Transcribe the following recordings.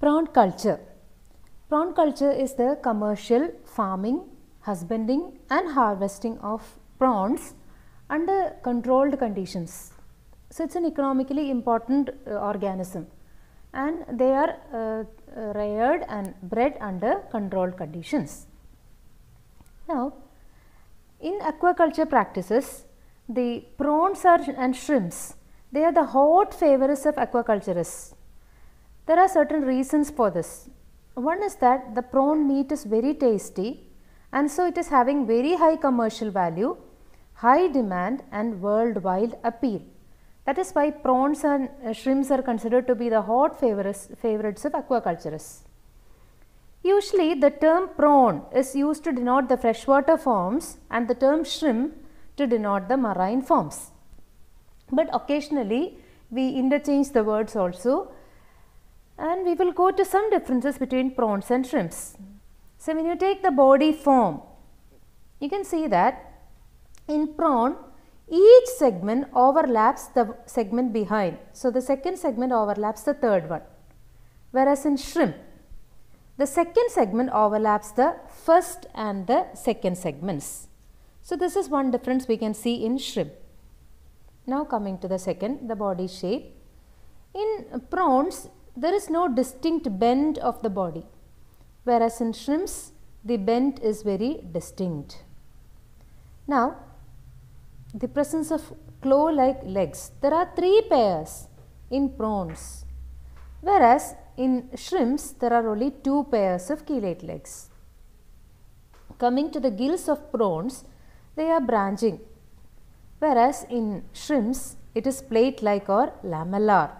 Prawn culture. Prawn culture is the commercial farming, husbanding and harvesting of prawns under controlled conditions. So, it is an economically important uh, organism and they are uh, uh, reared and bred under controlled conditions. Now, in aquaculture practices, the prawns are, and shrimps, they are the hot favorites of aquaculturists there are certain reasons for this. One is that the prawn meat is very tasty and so it is having very high commercial value, high demand and worldwide appeal. That is why prawns and uh, shrimps are considered to be the hot favorites of aquaculturists. Usually the term prawn is used to denote the freshwater forms and the term shrimp to denote the marine forms. But occasionally we interchange the words also and we will go to some differences between prawns and shrimps. So, when you take the body form, you can see that in prawn, each segment overlaps the segment behind. So, the second segment overlaps the third one. Whereas in shrimp, the second segment overlaps the first and the second segments. So, this is one difference we can see in shrimp. Now, coming to the second, the body shape. In prawns, there is no distinct bend of the body, whereas in shrimps, the bend is very distinct. Now, the presence of claw-like legs, there are three pairs in prawns, whereas in shrimps, there are only two pairs of chelate legs. Coming to the gills of prawns, they are branching, whereas in shrimps, it is plate-like or lamellar.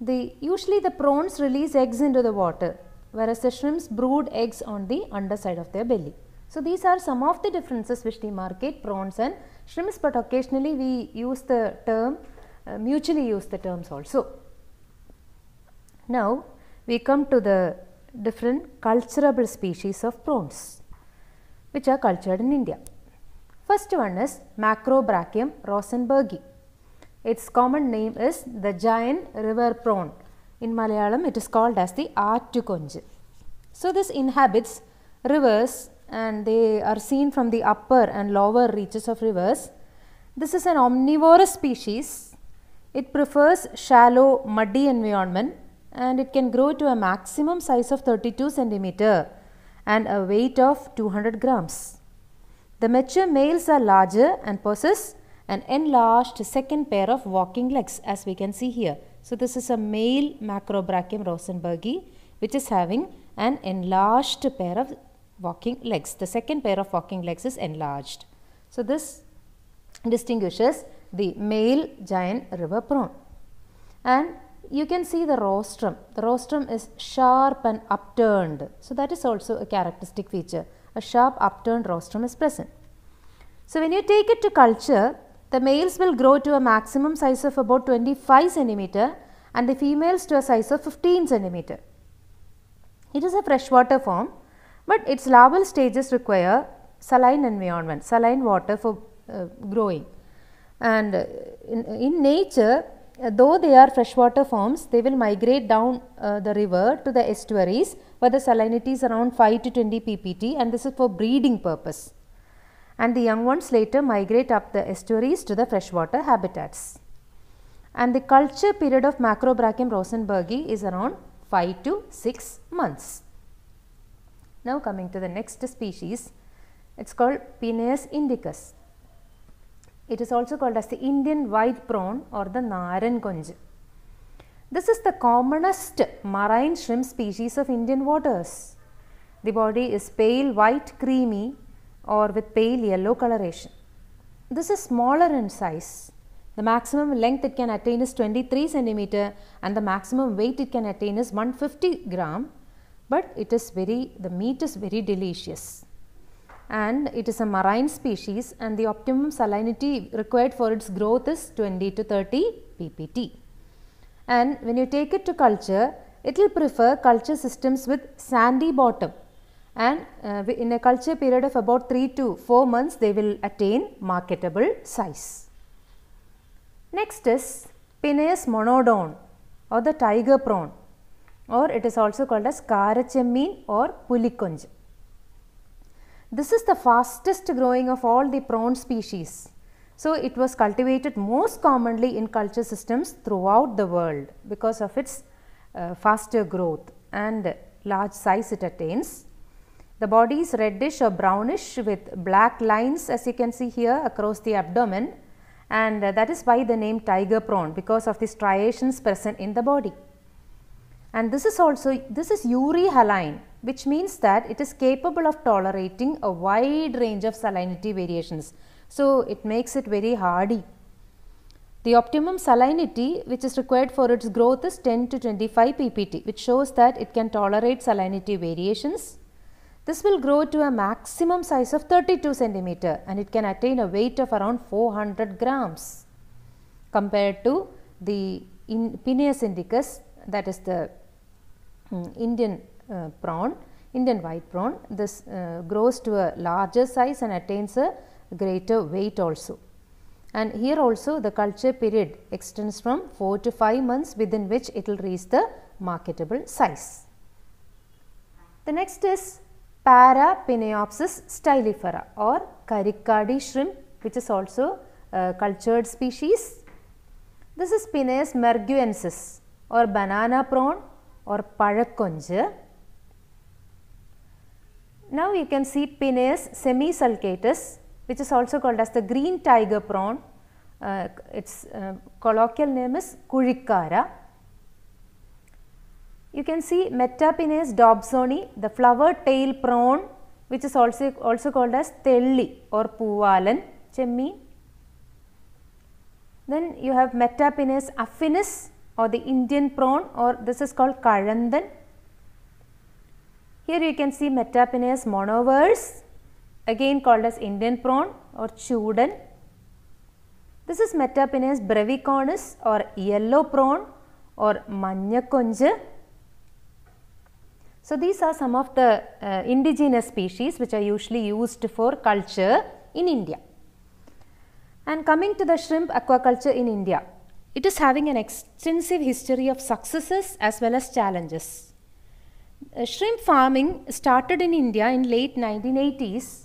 The, usually the prawns release eggs into the water whereas the shrimps brood eggs on the underside of their belly. So these are some of the differences which demarcate prawns and shrimps but occasionally we use the term uh, mutually use the terms also. Now we come to the different culturable species of prawns which are cultured in India. First one is Macrobrachium rosenbergi its common name is the giant river prawn. In Malayalam, it is called as the Artukonji. So, this inhabits rivers and they are seen from the upper and lower reaches of rivers. This is an omnivorous species. It prefers shallow, muddy environment and it can grow to a maximum size of 32 centimeter and a weight of 200 grams. The mature males are larger and possess an enlarged second pair of walking legs as we can see here. So this is a male Macrobrachium rosenbergi which is having an enlarged pair of walking legs. The second pair of walking legs is enlarged. So this distinguishes the male giant river prawn. And you can see the rostrum. The rostrum is sharp and upturned. So that is also a characteristic feature. A sharp upturned rostrum is present. So when you take it to culture, the males will grow to a maximum size of about 25 cm and the females to a size of 15 cm. It is a freshwater form but its larval stages require saline environment, saline water for uh, growing. And uh, in, in, nature, uh, though they are freshwater forms, they will migrate down uh, the river to the estuaries where the salinity is around 5 to 20 ppt and this is for breeding purpose and the young ones later migrate up the estuaries to the freshwater habitats. And the culture period of Macrobrachium rosenbergi is around 5 to 6 months. Now coming to the next species, it is called Pineus indicus. It is also called as the Indian white prawn or the Naran konj. This is the commonest marine shrimp species of Indian waters. The body is pale white creamy or with pale yellow coloration. This is smaller in size. The maximum length it can attain is 23 centimeter and the maximum weight it can attain is 150 gram but it is very, the meat is very delicious and it is a marine species and the optimum salinity required for its growth is 20 to 30 ppt. And when you take it to culture, it will prefer culture systems with sandy bottom and uh, in a culture period of about 3 to 4 months they will attain marketable size. Next is Pinnaeus monodon or the tiger prawn or it is also called as karachammin or pulikonj. This is the fastest growing of all the prawn species. So, it was cultivated most commonly in culture systems throughout the world because of its uh, faster growth and large size it attains. The body is reddish or brownish with black lines as you can see here across the abdomen and uh, that is why the name tiger prawn because of the striations present in the body. And this is also, this is urehaline which means that it is capable of tolerating a wide range of salinity variations. So, it makes it very hardy. The optimum salinity which is required for its growth is 10 to 25 ppt which shows that it can tolerate salinity variations this will grow to a maximum size of 32 centimeter and it can attain a weight of around 400 grams compared to the in Pineus indicus that is the um, Indian uh, prawn, Indian white prawn. This uh, grows to a larger size and attains a greater weight also. And here also the culture period extends from 4 to 5 months within which it will reach the marketable size. The next is Parapineopsis stylifera or Caricardi shrimp which is also a cultured species. This is Pinnaeus merguensis or banana prawn or palakonja. Now you can see Pinnaeus semisulcatus which is also called as the green tiger prawn. Uh, its uh, colloquial name is Kurikara. You can see Metapinus dobsoni, the flower tail prawn which is also, also called as telli or puvalan, chemmi. Then you have Metapinus affinis or the Indian prawn or this is called karandan. Here you can see Metapinus monoverse again called as Indian prawn or chudan. This is Metapinus brevicornis or yellow prawn or manyakonja so, these are some of the uh, indigenous species which are usually used for culture in India. And coming to the shrimp aquaculture in India, it is having an extensive history of successes as well as challenges. Uh, shrimp farming started in India in late 1980s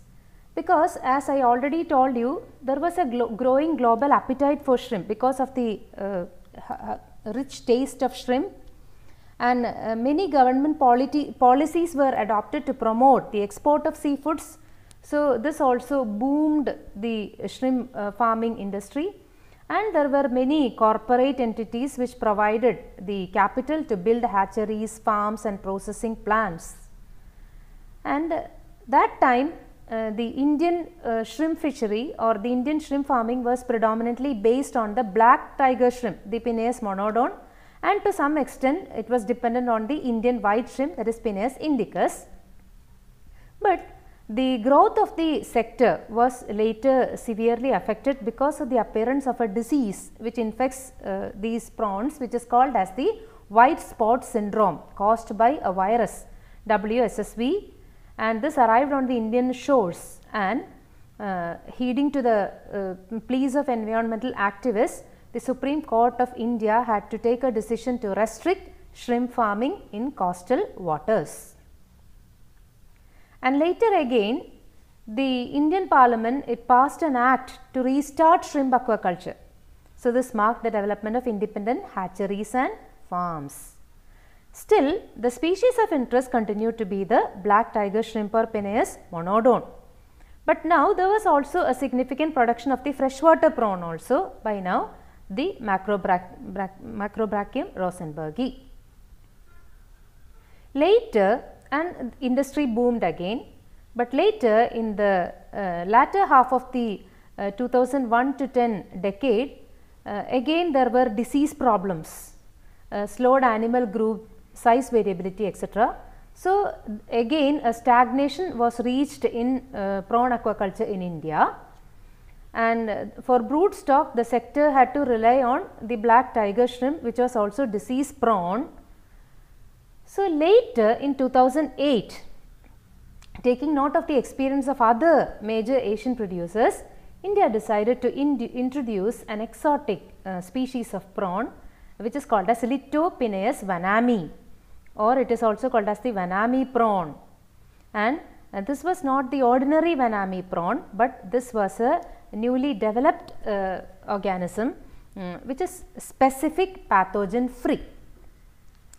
because as I already told you, there was a glo growing global appetite for shrimp because of the uh, rich taste of shrimp and uh, many government policies were adopted to promote the export of seafoods. So, this also boomed the shrimp uh, farming industry and there were many corporate entities which provided the capital to build hatcheries, farms and processing plants. And uh, that time uh, the Indian uh, shrimp fishery or the Indian shrimp farming was predominantly based on the black tiger shrimp, the Pineus monodon and to some extent it was dependent on the Indian white shrimp that is Pinus indicus. But the growth of the sector was later severely affected because of the appearance of a disease which infects uh, these prawns which is called as the white spot syndrome caused by a virus WSSV and this arrived on the Indian shores and uh, heeding to the uh, pleas of environmental activists the Supreme Court of India had to take a decision to restrict shrimp farming in coastal waters. And later again, the Indian Parliament it passed an act to restart shrimp aquaculture. So, this marked the development of independent hatcheries and farms. Still, the species of interest continued to be the black tiger shrimp or Peneus monodon. But now there was also a significant production of the freshwater prawn also by now the Macrobrachium rosenbergi. Later an industry boomed again, but later in the uh, latter half of the uh, 2001 to 10 decade uh, again there were disease problems, uh, slowed animal group size variability etc. So, again a stagnation was reached in uh, prawn aquaculture in India and for broodstock the sector had to rely on the black tiger shrimp which was also disease prone. So, later in 2008 taking note of the experience of other major Asian producers India decided to in introduce an exotic uh, species of prawn which is called as Litopinaeus vanami or it is also called as the vanami prawn and uh, this was not the ordinary vanami prawn but this was a newly developed uh, organism um, which is specific pathogen free.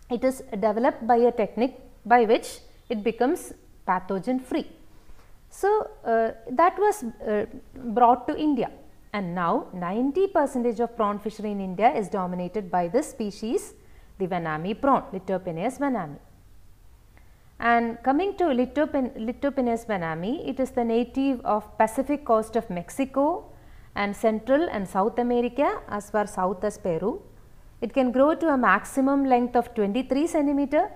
It is developed by a technique by which it becomes pathogen free. So, uh, that was uh, brought to India and now 90 percentage of prawn fishery in India is dominated by this species the vanami prawn Littopenes vanami. And coming to Litopin Litopines banami, it is the native of Pacific coast of Mexico and Central and South America as far south as Peru. It can grow to a maximum length of 23 centimeter.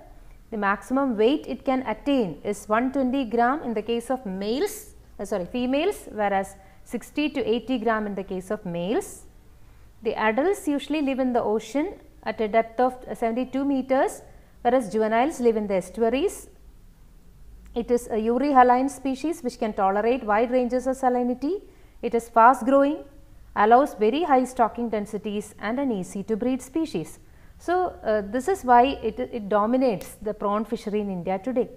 The maximum weight it can attain is 120 gram in the case of males, uh, sorry females whereas 60 to 80 gram in the case of males. The adults usually live in the ocean at a depth of 72 meters whereas juveniles live in the estuaries. It is a euryhaline species which can tolerate wide ranges of salinity. It is fast growing, allows very high stocking densities and an easy to breed species. So, uh, this is why it, it dominates the prawn fishery in India today.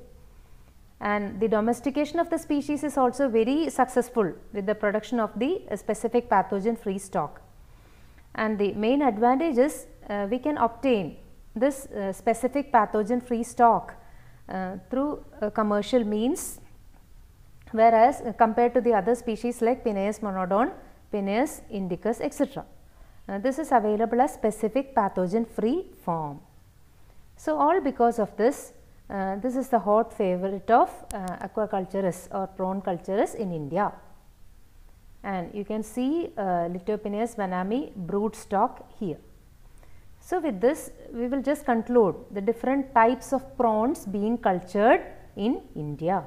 And the domestication of the species is also very successful with the production of the uh, specific pathogen free stock. And the main advantage is uh, we can obtain this uh, specific pathogen free stock uh, through uh, commercial means whereas uh, compared to the other species like Pineus monodon, Pineus indicus etc. Uh, this is available as specific pathogen free form. So, all because of this uh, this is the hot favorite of uh, aquaculturists or prawn culturists in India. And you can see uh, Litopinus vanami broodstock here. So, with this we will just conclude the different types of prawns being cultured in India.